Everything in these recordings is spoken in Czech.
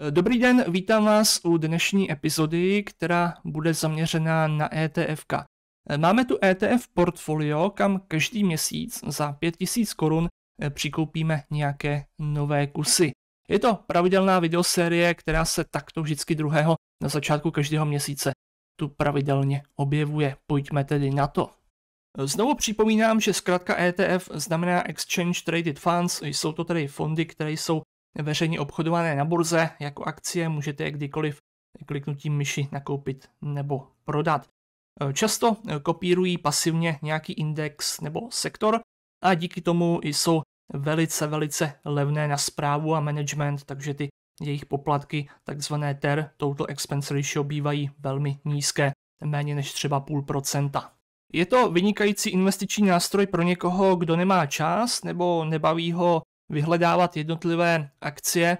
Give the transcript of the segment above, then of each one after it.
Eh, dobrý den, vítám vás u dnešní epizody, která bude zaměřená na ETF. Eh, máme tu ETF portfolio, kam každý měsíc za 5000 korun eh, přikoupíme nějaké nové kusy. Je to pravidelná videosérie, která se takto vždycky druhého na začátku každého měsíce tu pravidelně objevuje. Pojďme tedy na to. Znovu připomínám, že zkrátka ETF znamená Exchange Traded Funds, jsou to tedy fondy, které jsou veřejně obchodované na burze jako akcie, můžete je kdykoliv kliknutím myši nakoupit nebo prodat. Často eh, kopírují pasivně nějaký index nebo sektor a díky tomu jsou velice, velice levné na zprávu a management, takže ty jejich poplatky, takzvané TER, Total Expense Ratio, bývají velmi nízké, méně než třeba půl procenta. Je to vynikající investiční nástroj pro někoho, kdo nemá čas nebo nebaví ho vyhledávat jednotlivé akcie, eh,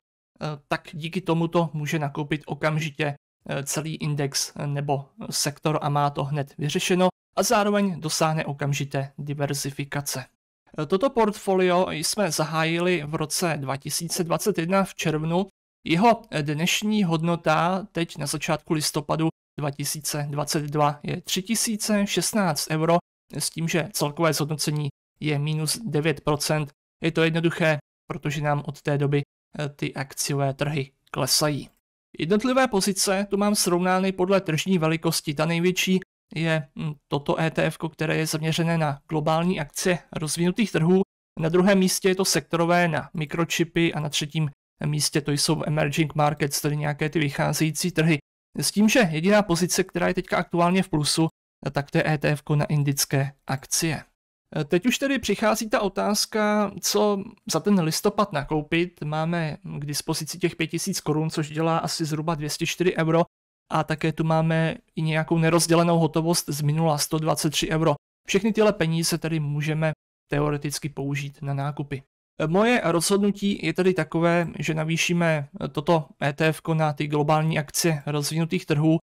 tak díky tomuto může nakoupit okamžitě eh, celý index eh, nebo sektor a má to hned vyřešeno a zároveň dosáhne okamžité diversifikace. Toto portfolio jsme zahájili v roce 2021 v červnu. Jeho dnešní hodnota teď na začátku listopadu 2022 je 3016 euro s tím, že celkové zhodnocení je minus 9%, je to jednoduché, protože nám od té doby eh, ty akciové trhy klesají. Jednotlivé pozice tu mám srovnány podle tržní velikosti. Ta největší je hm, toto ETF, které je zaměřené na globální akcie rozvinutých trhů. Na druhém místě je to sektorové na mikročipy a na třetím místě to jsou emerging markets, tedy nějaké ty vycházející trhy. S tím, že jediná pozice, která je teďka aktuálně v plusu, tak to je ETF na indické akcie. Eh, teď už tedy přichází ta otázka, co za ten listopad nakoupit. Máme k dispozici těch 5000 korun, což dělá asi zhruba 204 euro a také tu máme i nějakou nerozdělenou hotovost z minula 123 euro. Všechny tyhle peníze tedy můžeme teoreticky použít na nákupy. Eh, moje rozhodnutí je tedy takové, že navýšíme eh, toto ETF na ty globální akcie rozvinutých trhů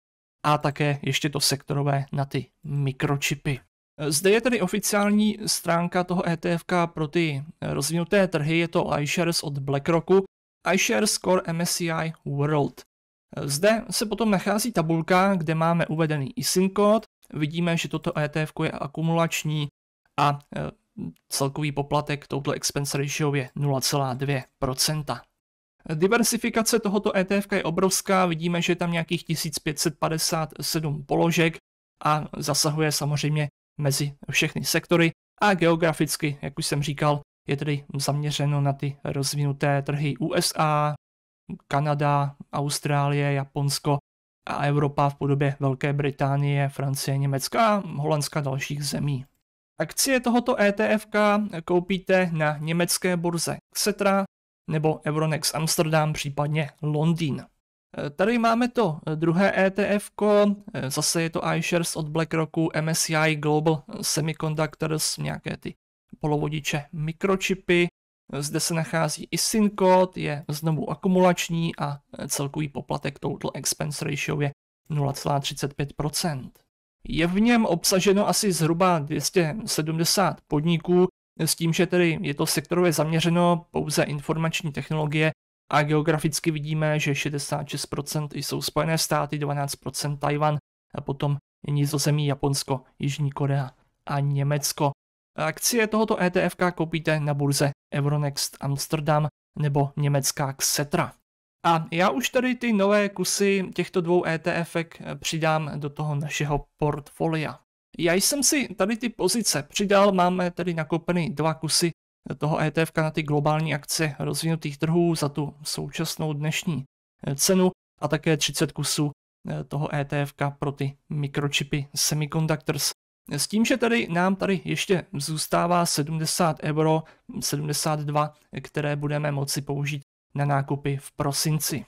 a také ještě to sektorové na ty mikročipy. Zde je tedy oficiální stránka toho ETF pro ty eh, rozvinuté trhy, je to iShares od BlackRocku, iShares Core MSCI World. Eh, zde se potom nachází tabulka, kde máme uvedený ISIN kód, vidíme, že toto ETF je akumulační a eh, celkový poplatek touto expense ratio je 0,2%. Diversifikace tohoto ETF je obrovská, vidíme, že je tam nějakých 1557 položek a zasahuje samozřejmě mezi všechny sektory a geograficky, jak už jsem říkal, je tedy zaměřeno na ty rozvinuté trhy USA, Kanada, Austrálie, Japonsko a Evropa v podobě Velké Británie, Francie, Německa a Holandska dalších zemí. Akcie tohoto ETF koupíte na německé burze Xetra nebo Euronext Amsterdam, případně Londýn. Eh, tady máme to eh, druhé ETF, eh, zase je to iShares od BlackRocku, MSCI Global Semiconductors, nějaké ty polovodiče mikročipy. Zde se nachází i SYNCODE, je znovu akumulační a celkový poplatek Total Expense Ratio je 0,35%. Je v něm obsaženo asi zhruba 270 podniků, s tím, že tedy je to sektorově zaměřeno pouze informační technologie a geograficky vidíme, že 66% jsou Spojené státy, 12% Tajvan a potom Nizozemí, Japonsko, Jižní Korea a Německo. Akcie tohoto ETF koupíte na burze Euronext Amsterdam nebo německá Xetra. A já už tady ty nové kusy těchto dvou ETF přidám do toho našeho portfolia. Já jsem si tady ty pozice přidal, máme tady nakoupeny dva kusy toho ETF na ty globální akcie rozvinutých trhů za tu současnou dnešní eh, cenu a také 30 kusů eh, toho ETF pro ty mikročipy Semiconductors. S tím, že tady nám tady ještě zůstává 70 euro, 72, které budeme moci použít na nákupy v prosinci.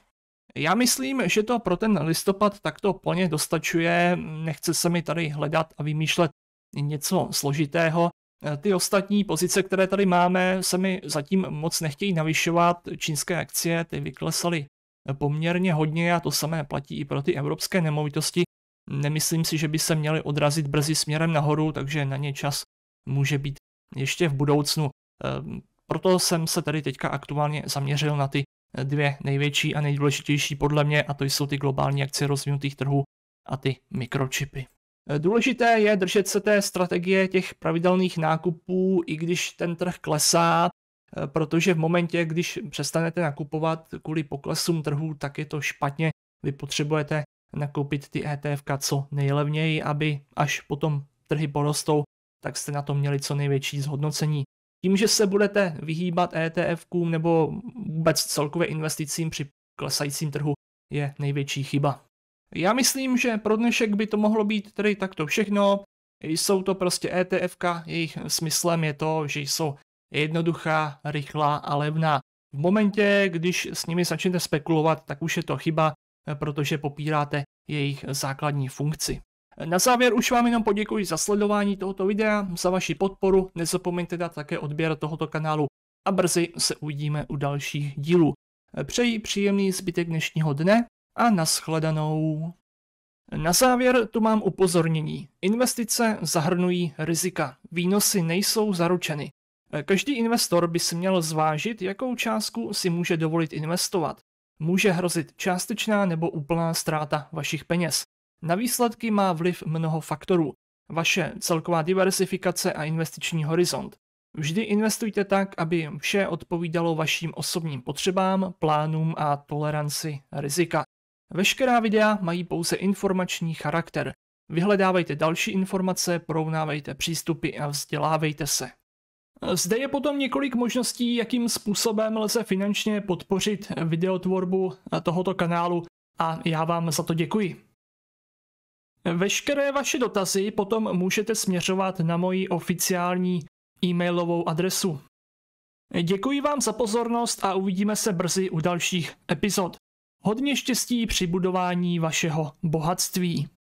Já myslím, že to pro ten listopad takto plně dostačuje, nechce se mi tady hledat a vymýšlet něco složitého, Eh, ty ostatní pozice, které tady máme, se mi zatím moc nechtějí navyšovat. Čínské akcie ty vyklesaly eh, poměrně hodně a to samé platí i pro ty evropské nemovitosti. Nemyslím si, že by se měly odrazit brzy směrem nahoru, takže na ně čas může být ještě v budoucnu. Eh, proto jsem se tady teďka aktuálně zaměřil na ty dvě největší a nejdůležitější podle mě, a to jsou ty globální akcie rozvinutých trhů a ty mikročipy. Eh, důležité je držet se té strategie těch pravidelných nákupů, i když ten trh klesá, eh, protože v momentě, když přestanete nakupovat kvůli poklesům trhů, tak je to špatně. Vy potřebujete nakoupit ty ETF co nejlevněji, aby až potom trhy porostou, tak jste na to měli co největší zhodnocení. Tím, že se budete vyhýbat etf nebo vůbec celkově investicím při klesajícím trhu, je největší chyba. Já myslím, že pro dnešek by to mohlo být tedy takto všechno. Jsou to prostě ETF, jejich smyslem je to, že jsou jednoduchá, rychlá a levná. V momentě, když s nimi začnete spekulovat, tak už je to chyba, protože popíráte jejich základní funkci. Na závěr už vám jenom poděkuji za sledování tohoto videa, za vaši podporu, nezapomeňte dát také odběr tohoto kanálu a brzy se uvidíme u dalších dílů. Přeji příjemný zbytek dnešního dne a nashledanou. Na závěr tu mám upozornění. Investice zahrnují rizika. Výnosy nejsou zaručeny. Eh, každý investor by si měl zvážit, jakou částku si může dovolit investovat. Může hrozit částečná nebo úplná ztráta vašich peněz. Na výsledky má vliv mnoho faktorů. Vaše celková diversifikace a investiční horizont. Vždy investujte tak, aby vše odpovídalo vašim osobním potřebám, plánům a toleranci rizika. Veškerá videa mají pouze informační charakter. Vyhledávejte další informace, porovnávejte přístupy a vzdělávejte se. Zde je potom několik možností, jakým způsobem lze finančně podpořit videotvorbu tohoto kanálu a já vám za to děkuji. Veškeré vaše dotazy potom můžete směřovat na moji oficiální e-mailovou adresu. Děkuji vám za pozornost a uvidíme se brzy u dalších epizod. Hodně štěstí při budování vašeho bohatství.